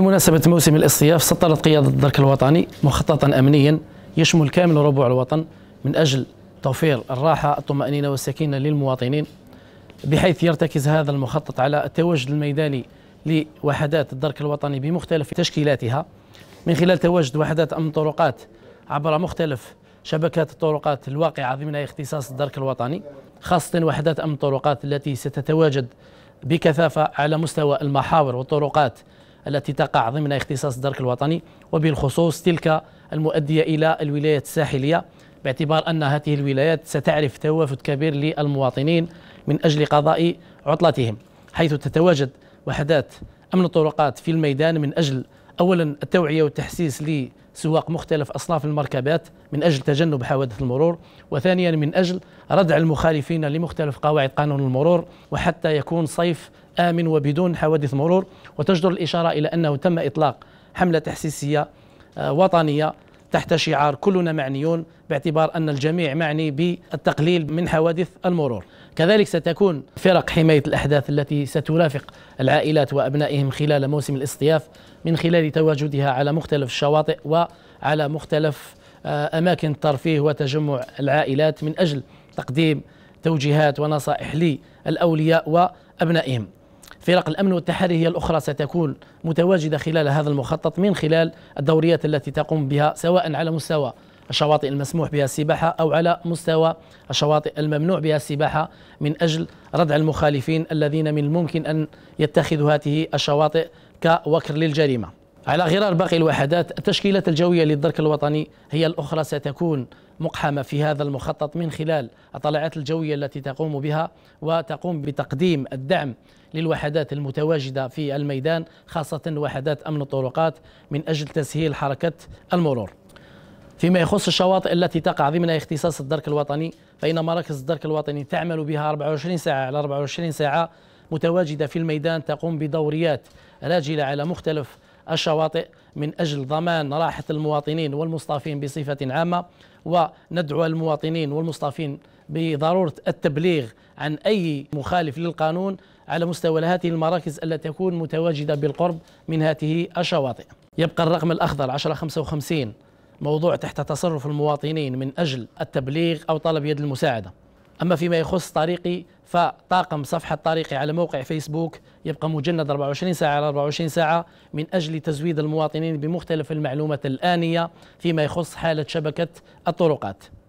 بمناسبة موسم الاصطياف سطرت قيادة الدرك الوطني مخططا أمنيا يشمل كامل ربوع الوطن من أجل توفير الراحة الطمأنينة والسكينة للمواطنين بحيث يرتكز هذا المخطط على التواجد الميداني لوحدات الدرك الوطني بمختلف تشكيلاتها من خلال تواجد وحدات أمن طرقات عبر مختلف شبكات الطرقات الواقعة ضمن اختصاص الدرك الوطني خاصة وحدات أمن الطرقات التي ستتواجد بكثافة على مستوى المحاور والطرقات التي تقع ضمن اختصاص الدرك الوطني وبالخصوص تلك المؤدية إلى الولايات الساحلية باعتبار أن هذه الولايات ستعرف توافد كبير للمواطنين من أجل قضاء عطلتهم حيث تتواجد وحدات أمن الطرقات في الميدان من أجل أولا التوعية والتحسيس للمواطنين سواق مختلف أصناف المركبات من أجل تجنب حوادث المرور وثانيا من أجل ردع المخالفين لمختلف قواعد قانون المرور وحتى يكون صيف آمن وبدون حوادث مرور وتجدر الإشارة إلى أنه تم إطلاق حملة تحسيسية آه، وطنية تحت شعار كلنا معنيون باعتبار أن الجميع معني بالتقليل من حوادث المرور كذلك ستكون فرق حماية الأحداث التي سترافق العائلات وأبنائهم خلال موسم الاصطياف من خلال تواجدها على مختلف الشواطئ وعلى مختلف آه، أماكن الترفيه وتجمع العائلات من أجل تقديم توجيهات ونصائح للأولياء وأبنائهم فرق الأمن والتحري هي الأخرى ستكون متواجدة خلال هذا المخطط من خلال الدوريات التي تقوم بها سواء على مستوى الشواطئ المسموح بها السباحة أو على مستوى الشواطئ الممنوع بها السباحة من أجل ردع المخالفين الذين من الممكن أن يتخذوا هذه الشواطئ كوكر للجريمة على غرار باقي الوحدات التشكيلات الجوية للدرك الوطني هي الأخرى ستكون مقحمة في هذا المخطط من خلال الطلعات الجوية التي تقوم بها وتقوم بتقديم الدعم للوحدات المتواجدة في الميدان خاصة وحدات أمن الطرقات من أجل تسهيل حركة المرور فيما يخص الشواطئ التي تقع ضمن اختصاص الدرك الوطني فإن مراكز الدرك الوطني تعمل بها 24 ساعة على 24 ساعة متواجدة في الميدان تقوم بدوريات راجلة على مختلف الشواطئ من أجل ضمان راحة المواطنين والمصطفين بصفة عامة وندعو المواطنين والمصطفين بضرورة التبليغ عن أي مخالف للقانون على مستوى هذه المراكز التي تكون متواجدة بالقرب من هذه الشواطئ يبقى الرقم الأخضر 1055 موضوع تحت تصرف المواطنين من أجل التبليغ أو طلب يد المساعدة أما فيما يخص طريقي فطاقم صفحة طريقي على موقع فيسبوك يبقى مجند 24 ساعة على 24 ساعة من أجل تزويد المواطنين بمختلف المعلومات الآنية فيما يخص حالة شبكة الطرقات